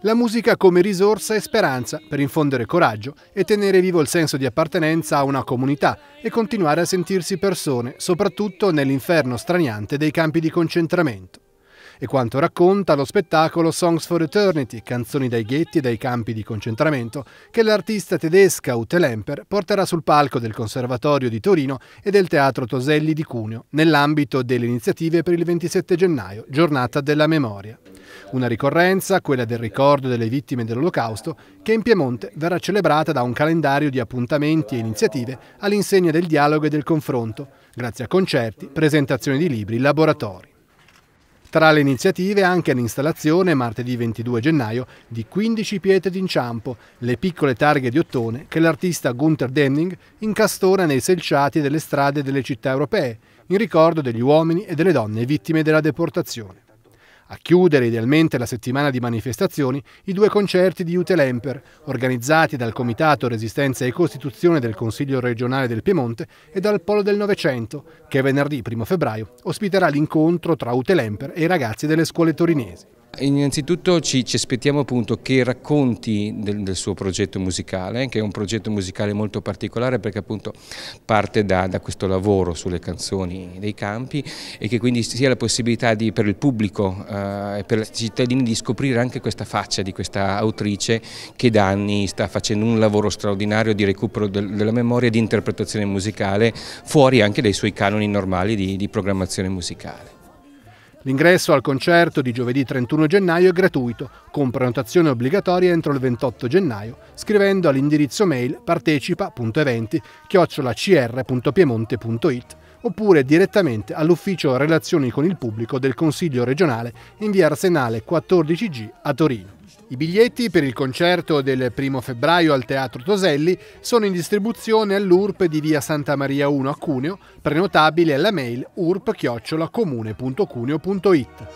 la musica come risorsa e speranza per infondere coraggio e tenere vivo il senso di appartenenza a una comunità e continuare a sentirsi persone, soprattutto nell'inferno straniante dei campi di concentramento. E quanto racconta lo spettacolo Songs for Eternity, canzoni dai ghetti e dai campi di concentramento, che l'artista tedesca Ute Lemper porterà sul palco del Conservatorio di Torino e del Teatro Toselli di Cuneo, nell'ambito delle iniziative per il 27 gennaio, giornata della memoria. Una ricorrenza, quella del ricordo delle vittime dell'Olocausto, che in Piemonte verrà celebrata da un calendario di appuntamenti e iniziative all'insegna del dialogo e del confronto, grazie a concerti, presentazioni di libri, laboratori. Tra le iniziative anche l'installazione, martedì 22 gennaio, di 15 pietre d'inciampo, le piccole targhe di ottone che l'artista Gunther Demning incastona nei selciati delle strade delle città europee, in ricordo degli uomini e delle donne vittime della deportazione. A chiudere idealmente la settimana di manifestazioni i due concerti di Ute Lemper, organizzati dal Comitato Resistenza e Costituzione del Consiglio regionale del Piemonte e dal Polo del Novecento, che venerdì 1 febbraio ospiterà l'incontro tra Ute Lemper e i ragazzi delle scuole torinesi. Innanzitutto ci, ci aspettiamo appunto che racconti del, del, suo progetto musicale, che è un progetto musicale molto particolare perché appunto parte da, da, questo lavoro sulle canzoni dei campi e che quindi sia la possibilità di, per il pubblico eh, e per i cittadini di scoprire anche questa faccia di questa autrice che da anni sta facendo un lavoro straordinario di recupero del, della memoria e di interpretazione musicale fuori anche dai suoi canoni normali di, di programmazione musicale. L'ingresso al concerto di giovedì 31 gennaio è gratuito, con prenotazione obbligatoria entro il 28 gennaio, scrivendo all'indirizzo mail partecipa.eventi-cr.piemonte.it oppure direttamente all'ufficio relazioni con il pubblico del Consiglio regionale in via Arsenale 14G a Torino. I biglietti per il concerto del 1 febbraio al Teatro Toselli sono in distribuzione all'URP di via Santa Maria 1 a Cuneo, prenotabile alla mail urp-comune.cuneo.it.